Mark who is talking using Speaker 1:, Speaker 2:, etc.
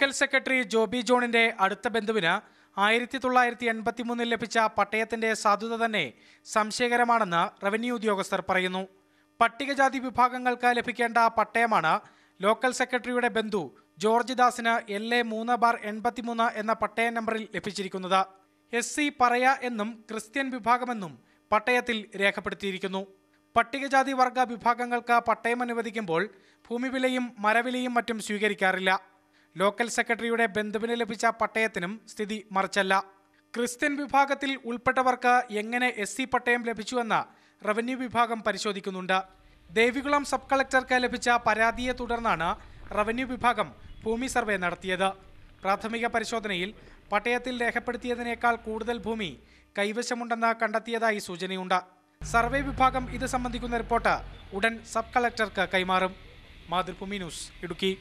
Speaker 1: local secretary Joby ജോണിന്റെ അടുത്ത ബന്ധുവിന് ആയിരത്തി തൊള്ളായിരത്തി എൺപത്തി മൂന്നിൽ ലഭിച്ച പട്ടയത്തിന്റെ സാധുത തന്നെ സംശയകരമാണെന്ന് റവന്യൂ ഉദ്യോഗസ്ഥർ പറയുന്നു പട്ടികജാതി വിഭാഗങ്ങൾക്ക് ലഭിക്കേണ്ട പട്ടയമാണ് ലോക്കൽ സെക്രട്ടറിയുടെ ബന്ധു ജോർജ് ദാസിന് എൽ എ മൂന്ന് ബാർ മൂന്ന് എന്ന പട്ടയ നമ്പറിൽ ലഭിച്ചിരിക്കുന്നത് എസ് സി പറയ എന്നും ക്രിസ്ത്യൻ വിഭാഗമെന്നും പട്ടയത്തിൽ രേഖപ്പെടുത്തിയിരിക്കുന്നു പട്ടികജാതി വർഗ വിഭാഗങ്ങൾക്ക് പട്ടയം അനുവദിക്കുമ്പോൾ ഭൂമി വിലയും മരവിലയും മറ്റും സ്വീകരിക്കാറില്ല ലോക്കൽ സെക്രട്ടറിയുടെ ബന്ധുവിന് ലഭിച്ച പട്ടയത്തിനും സ്ഥിതി മറിച്ചല്ല ക്രിസ്ത്യൻ വിഭാഗത്തിൽ ഉൾപ്പെട്ടവർക്ക് എങ്ങനെ എസ് സി പട്ടയം ലഭിച്ചുവെന്ന് റവന്യൂ വിഭാഗം പരിശോധിക്കുന്നുണ്ട് ദേവികുളം സബ് കളക്ടർക്ക് ലഭിച്ച പരാതിയെ തുടർന്നാണ് റവന്യൂ വിഭാഗം ഭൂമി സർവേ നടത്തിയത് പ്രാഥമിക പരിശോധനയിൽ പട്ടയത്തിൽ രേഖപ്പെടുത്തിയതിനേക്കാൾ കൂടുതൽ ഭൂമി കൈവശമുണ്ടെന്ന് കണ്ടെത്തിയതായി സൂചനയുണ്ട് സർവേ വിഭാഗം ഇത് സംബന്ധിക്കുന്ന റിപ്പോർട്ട് ഉടൻ സബ് കളക്ടർക്ക് കൈമാറും മാതൃഭൂമി ന്യൂസ് ഇടുക്കി